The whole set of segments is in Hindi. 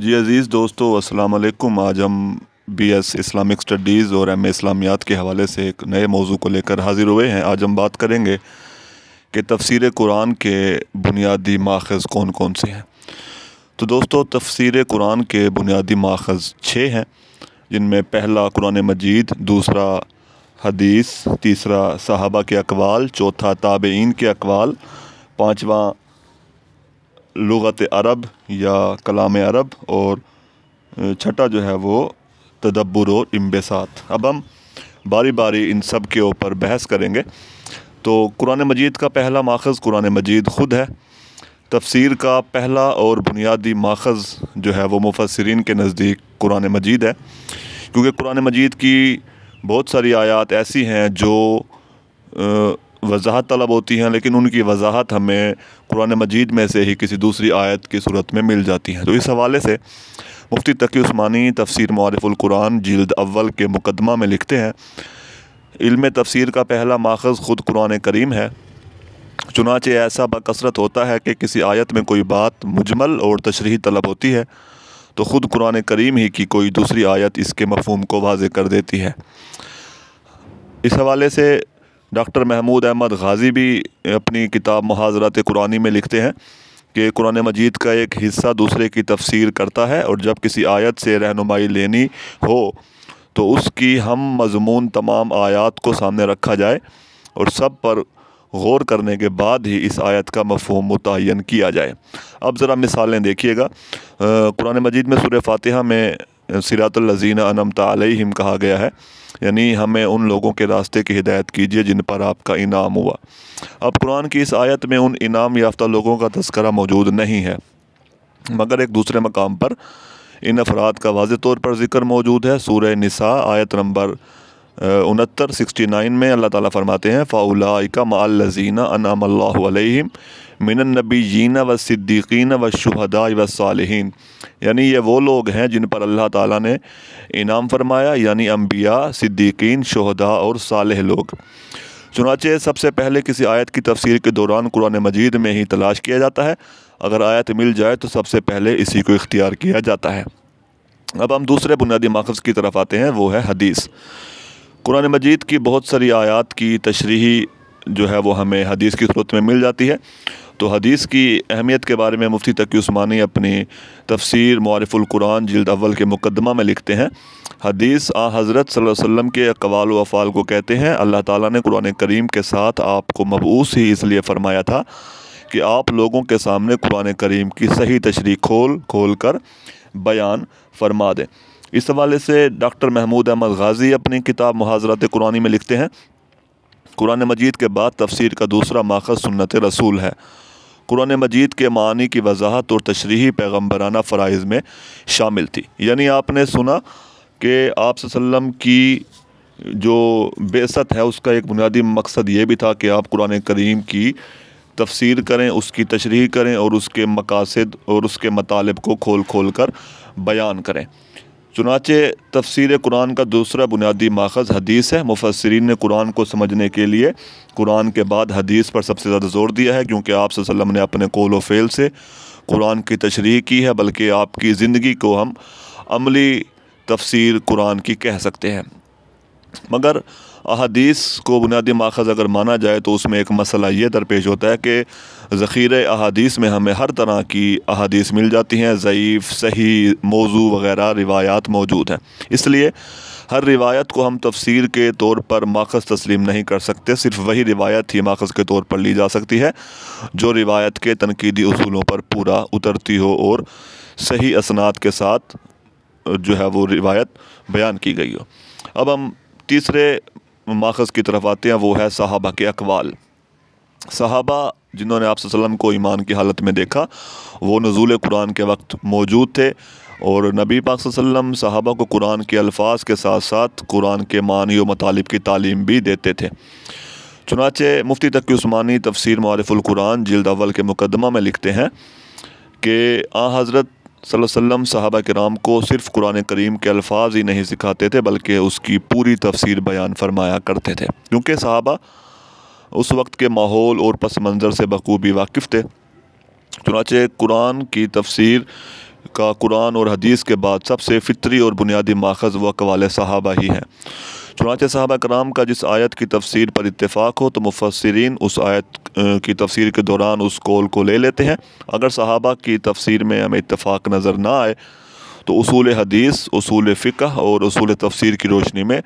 जी अज़ीज़ दोस्तों अस्सलाम वालेकुम आज हम बीएस इस्लामिक स्टडीज़ और एम इस्लामियात के हवाले से एक नए मौजू को लेकर हाज़िर हुए हैं आज हम बात करेंगे कि तफसीर कुरान के बुनियादी माखज़ कौन कौन से हैं तो दोस्तों तफसीर कुरान के बुनियादी माखज़ छः हैं जिनमें पहला कुरान मजीद दूसरा हदीस तीसरा सहाबा के अकवाल चौथा ताबेन के अकवाल पाँचवा लगत अरब या कलाम अरब और छठा जो है वो तदब्बर और इम्बेसात अब हम बारी बारी इन सब के ऊपर बहस करेंगे तो कुरान मजीद का पहला माखज़ कुरान मजीद ख़ुद है तफसीर का पहला और बुनियादी माखज़ जो है वो मुफसरीन के नज़दीक कुरान मजीद है क्योंकि कुरान मजीद की बहुत सारी आयात ऐसी हैं जो वजाहत तलब होती हैं लेकिन उनकी वजाहत हमें कुरान मजीद में से ही किसी दूसरी आयत की सूरत में मिल जाती हैं तो इस हवाले से मुफ्ती तकी उस्मानी तफसर मारफ़ुल्कुरान जल्द अव्वल के मुकदमा में लिखते हैं इल्म तफसर का पहला माखज़ ख़ुद कुरान करीम है चुनाचे ऐसा बसरत होता है कि किसी आयत में कोई बात मुजमल और तशरी तलब होती है तो ख़ुद कुरान करीम ही की कोई दूसरी आयत इसके मफहम को वाज कर देती है इस हवाले से डॉक्टर महमूद अहमद गाज़ी भी अपनी किताब महाजरात कुरानी में लिखते हैं कि कुरान मजीद का एक हिस्सा दूसरे की तफसीर करता है और जब किसी आयत से रहनुमाई लेनी हो तो उसकी हम मजमून तमाम आयात को सामने रखा जाए और सब पर गौर करने के बाद ही इस आयत का मफहम मुतन किया जाए अब ज़रा मिसालें देखिएगा कुरान मजीद में सुर फातिहा में सिरातलजीन अनम कहा गया है यानी हमें उन लोगों के रास्ते की हिदायत कीजिए जिन पर आपका इनाम हुआ अब कुरान की इस आयत में उन इनाम याफ्ता लोगों का तस्करा मौजूद नहीं है मगर एक दूसरे मकाम पर इन अफराद का वाज तौर पर जिक्र मौजूद है सूर नसा आयत नंबर उनहत्तर सिक्सटी नाइन में अल्लाह ताला फरमाते हैं फ़ाउला का मालजीना अनाम मिनबीन व सिद्दीकीन व शहदा व सालहन यानी ये वो लोग हैं जिन पर अल्लाह ताला ने इनाम फरमाया यानी अम्बिया सिद्दीकीन शहदा और सालह लोग चुनाचे सबसे पहले किसी आयत की तफसीर के दौरान कुरान मजीद में ही तलाश किया जाता है अगर आयत मिल जाए तो सबसे पहले इसी को इख्तियार किया जाता है अब हम दूसरे बुनियादी माखज़ की तरफ आते हैं वो है हदीस कुरान मजीद की बहुत सारी आयात की तशरी जो है वो हमें हदीस की सूरत में मिल जाती है तो हदीस की अहमियत के बारे में मुफ्ती तकी उस्मानी अपनी तफसीर मारफ़ुल्कुरान जल्द अव्वल के मुकदमा में लिखते हैं हदीस आ हज़रत वसम के अकवाल अफ़ाल को कहते हैं अल्लाह ताला ने कुरान करीम के साथ आपको मबूस ही इसलिए फ़रमाया था कि आप लोगों के सामने कुरान करीम की सही तशरी खोल खोल कर बयान फरमा दें इस हवाले से डॉक्टर महमूद अहमद गाज़ी अपनी किताब महाजरात कुरानी में लिखते हैं कुरान मजीद के बाद तफसीर का दूसरा माखज सुन्नत रसूल है कुरान मजीद के मानी की वजाहत और तशरी पैगम्बराना फ़रज़ में शामिल थी यानी आपने सुना कि आप की जो बेसत है उसका एक बुनियादी मकसद ये भी था कि आप कुरान करीम की तफसीर करें उसकी तशरी करें और उसके मकासद और उसके मतालब को खोल खोल कर बयान करें चुनाचे तफसीर कुरान का दूसरा बुनियादी माखज हदीस है मुफसरीन ने कुरान को समझने के लिए कुरान के बाद हदीस पर सबसे ज़्यादा जोर दिया है क्योंकि आप ने अपने कोलो फ़ेल से कुरान की तशरी की है बल्कि आपकी ज़िंदगी को हम अमली तफसीर कुरान की कह सकते हैं मगर अहदीस को बुनियादी माखज़ अगर माना जाए तो उसमें एक मसला ये दरपेश होता है कि ज़ख़ीर अहादीस में हमें हर तरह की अहादीस मिल जाती हैं ज़यीफ़ सही मौजू वगैरह रिवायात मौजूद हैं इसलिए हर रिवायत को हम तफसीर के तौर पर माखज़ तस्लीम नहीं कर सकते सिर्फ वही रिवायत ही माखज़ के तौर पर ली जा सकती है जो रिवायत के तनकीदी असूलों पर पूरा उतरती हो और सही असनात के साथ जो है वो रिवायत बयान की गई हो अब हम तीसरे माखज़ की तरफ आते हैं वो है साहबा के अकवाल साहबा जिन्होंने आप को ईमान की हालत में देखा वो नजूल कुरान के वक्त मौजूद थे और नबी पाक साहबा को कुरान के अल्फाज के साथ साथ कुरान के मानी व मतालब की तालीम भी देते थे चुनाचे मुफ्ती तक उस्मानी तफसर मारफुल कुरान जिल्द अव्वल के मुकदमा में लिखते हैं कि आ हज़रत वसल्लम के कराम को सिर्फ कुरान करीम के अल्फाज ही नहीं सिखाते थे बल्कि उसकी पूरी तफसीर बयान फरमाया करते थे क्योंकि साहबा उस वक्त के माहौल और पस मंज़र से बखूबी वाकिफ़ थे चुनाचे कुरान की तफसीर का कुरान और हदीस के बाद सबसे फितरी और बुनियादी माखज़ व कवाल साहबा ही हैं चुनाच साहब कराम का जिस आयत की तफसीर पर इतफ़ाक़ हो तो मुफसरीन उस आयत की तफसीर के दौरान उस कौल को ले लेते हैं अगर साहबा की तफसीर में हमें इतफ़ाक़ नज़र ना आए तो असूल हदीस असूल फ़िका और असूल तफसीर की रोशनी में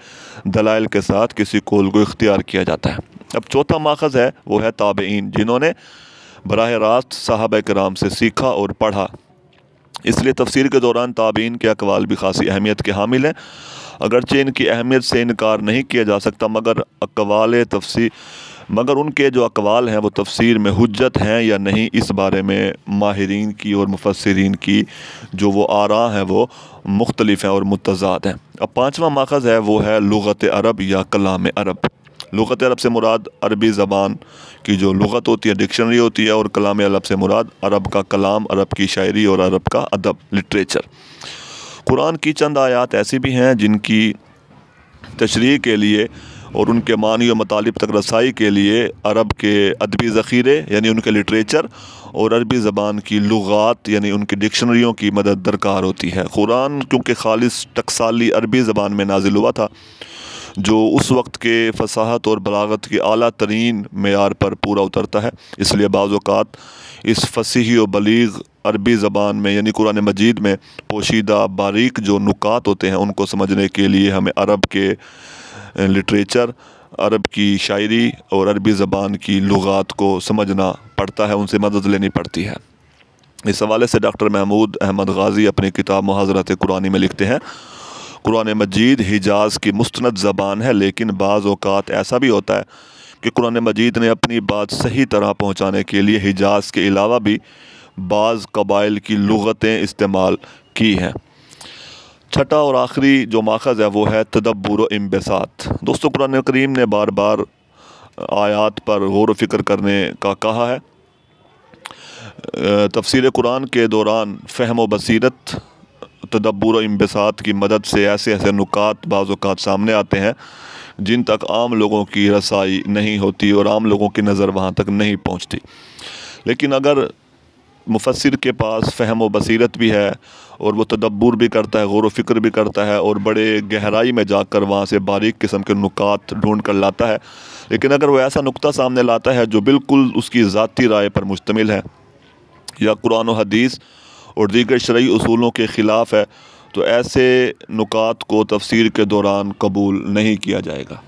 दलाइल के साथ किसी कौल को इख्तियार किया जाता है अब चौथा माखज़ है वह है ताबेन जिन्होंने बरह रास्त साहब कराम से सीखा और पढ़ा इसलिए तफसीर के दौरान ताबीन के अकवाल भी खासी अहमियत के हामिल हैं अगरचे इनकी अहमियत से इनकार नहीं किया जा सकता मगर अकवाल तफसी मगर उनके जो अकवाल हैं वो तफसीर में हजत हैं या नहीं इस बारे में माहरीन की और मुफसरीन की जो वो आरा हैं वो मुख्तलिफ हैं और मुतजाद हैं अब पाँचवा माखज़ है वो है लगत अरब या कलाम अरब लगत अरब से मुराद अरबी ज़बान की जो लगत होती है डिक्शनरी होती है और कलाम अरब से मुराद अरब का कलाम अरब की शायरी और अरब का अदब लिटरेचर कुरान की चंद आयात ऐसी भी हैं जिनकी तशरी के लिए और उनके मानी और मतलब तक रसाई के लिए अरब के अदबी ज़ख़ीरे यानी उनके लिटरेचर और अरबी ज़बान की लगात यानी उनकी डिक्शनरियों की मदद दरकार होती है कुरान क्योंकि खालिश टकसाली अरबी ज़बान में नाजिल हुआ था जो उस वक्त के फसाहत और बलागत के अली तरीन मैार पर पूरा उतरता है इसलिए बाज़ात इस फसी व बलीग अरबी ज़बान में यानी कुरान मजीद में पोशीदा बारीक जो नुकात होते हैं उनको समझने के लिए हमें अरब के लिटरेचर अरब की शायरी और अरबी ज़बान की लगात को समझना पड़ता है उनसे मदद लेनी पड़ती है इस हवाले से डॉक्टर महमूद अहमद गाज़ी अपनी किताब महाजरत कुरानी में लिखते हैं कुरान मजीद हिजाज की मुस्ंद ज़बान है लेकिन बाज़ अवत ऐसा भी होता है कि कुरान मजीद ने अपनी बात सही तरह पहुँचाने के लिए हिजाज के अलावा भी बाज़ कबाइल की लगतें इस्तेमाल की हैं छठा और आखिरी जो माखज़ है वो है तदब्बर इम्बसात दोस्तों कुरान करीम ने बार बार आयात पर गौर फिक्र करने का कहा है तफसर कुरान के दौरान फ़हम व बसरत तदब्बर इम्बिसात की मदद से ऐसे ऐसे नुकात बाज़ात सामने आते हैं जिन तक आम लोगों की रसाई नहीं होती और आम लोगों की नज़र वहाँ तक नहीं पहुँचती लेकिन अगर मुफसर के पास फहम व बसीरत भी है और वह तदब्बर भी करता है गौर फिक्र भी करता है और बड़े गहराई में जाकर वहाँ से बारीक किस्म के नुकात ढूँढ कर लाता है लेकिन अगर वह ऐसा नुक्ता सामने लाता है जो बिल्कुल उसकी ज़ाती राय पर मुश्तमिल है या कुरान हदीस और दीगर शर्य असूलों के ख़िलाफ़ है तो ऐसे नुकात को तफसीर के दौरान कबूल नहीं किया जाएगा